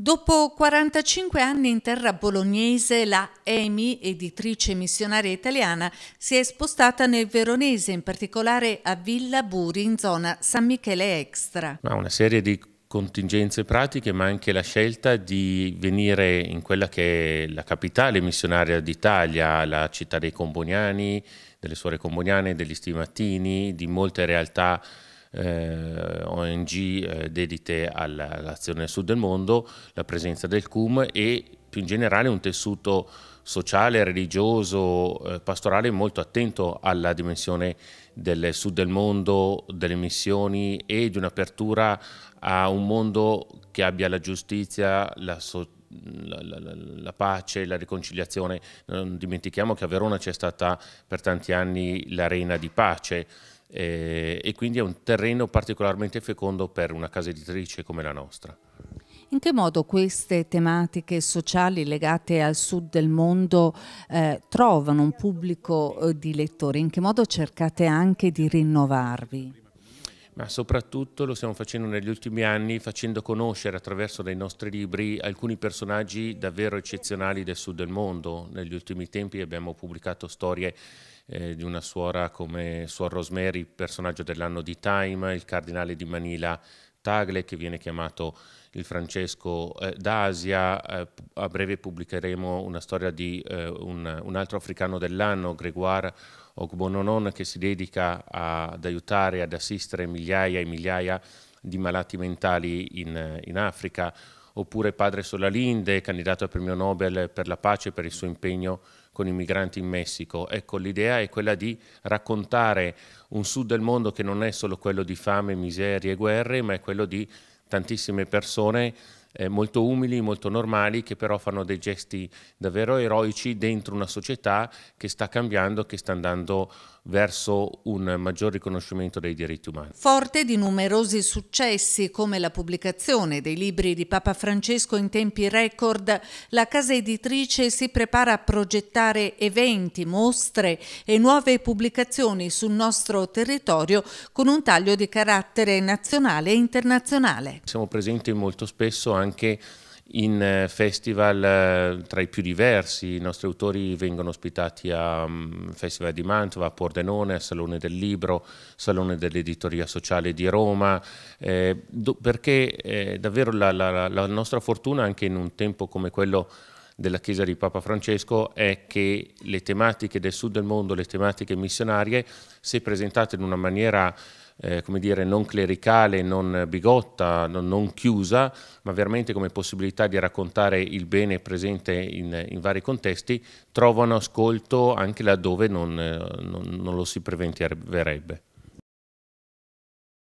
Dopo 45 anni in terra bolognese, la EMI, editrice missionaria italiana, si è spostata nel Veronese, in particolare a Villa Buri, in zona San Michele Extra. Ma una serie di contingenze pratiche, ma anche la scelta di venire in quella che è la capitale missionaria d'Italia, la città dei Comboniani, delle suore Comboniane, degli Stimattini, di molte realtà eh, ONG eh, dedite all'azione nel sud del mondo, la presenza del CUM e più in generale un tessuto sociale, religioso, eh, pastorale molto attento alla dimensione del sud del mondo, delle missioni e di un'apertura a un mondo che abbia la giustizia, la, so- la, la, la pace, la riconciliazione. Non dimentichiamo che a Verona c'è stata per tanti anni l'arena di pace eh, e quindi è un terreno particolarmente fecondo per una casa editrice come la nostra. In che modo queste tematiche sociali legate al sud del mondo eh, trovano un pubblico eh, di lettori? In che modo cercate anche di rinnovarvi? ma soprattutto lo stiamo facendo negli ultimi anni facendo conoscere attraverso dei nostri libri alcuni personaggi davvero eccezionali del sud del mondo. Negli ultimi tempi abbiamo pubblicato storie eh, di una suora come Suor Rosemary, personaggio dell'anno di Time, il cardinale di Manila Tagle che viene chiamato il Francesco eh, d'Asia, eh, a breve pubblicheremo una storia di eh, un, un, altro africano dell'anno, Gregoire Ogbononon, che si dedica a, ad aiutare, ad assistere migliaia e migliaia di malati mentali in, in Africa oppure padre Solalinde, candidato al premio Nobel per la pace per il suo impegno con i migranti in Messico. Ecco, l'idea è quella di raccontare un sud del mondo che non è solo quello di fame, miserie e guerre, ma è quello di tantissime persone eh, molto umili, molto normali, che però fanno dei gesti davvero eroici dentro una società che sta cambiando, che sta andando verso un maggior riconoscimento dei diritti umani. Forte di numerosi successi come la pubblicazione dei libri di Papa Francesco in tempi record, la casa editrice si prepara a progettare eventi, mostre e nuove pubblicazioni sul nostro territorio con un taglio di carattere nazionale e internazionale. Siamo presenti molto spesso anche in eh, festival eh, tra i più diversi, i nostri autori vengono ospitati a mm, Festival di Mantova, a Pordenone, a Salone del Libro, Salone dell'Editoria Sociale di Roma, eh, perché eh, davvero la, la, la nostra fortuna anche in un tempo come quello della Chiesa di Papa Francesco è che le tematiche del sud del mondo, le tematiche missionarie, se presentate in una maniera eh, come dire, non clericale, non bigotta, non, non, chiusa, ma veramente come possibilità di raccontare il bene presente in, in vari contesti, trovano ascolto anche laddove non, eh, non, non lo si preventiverebbe.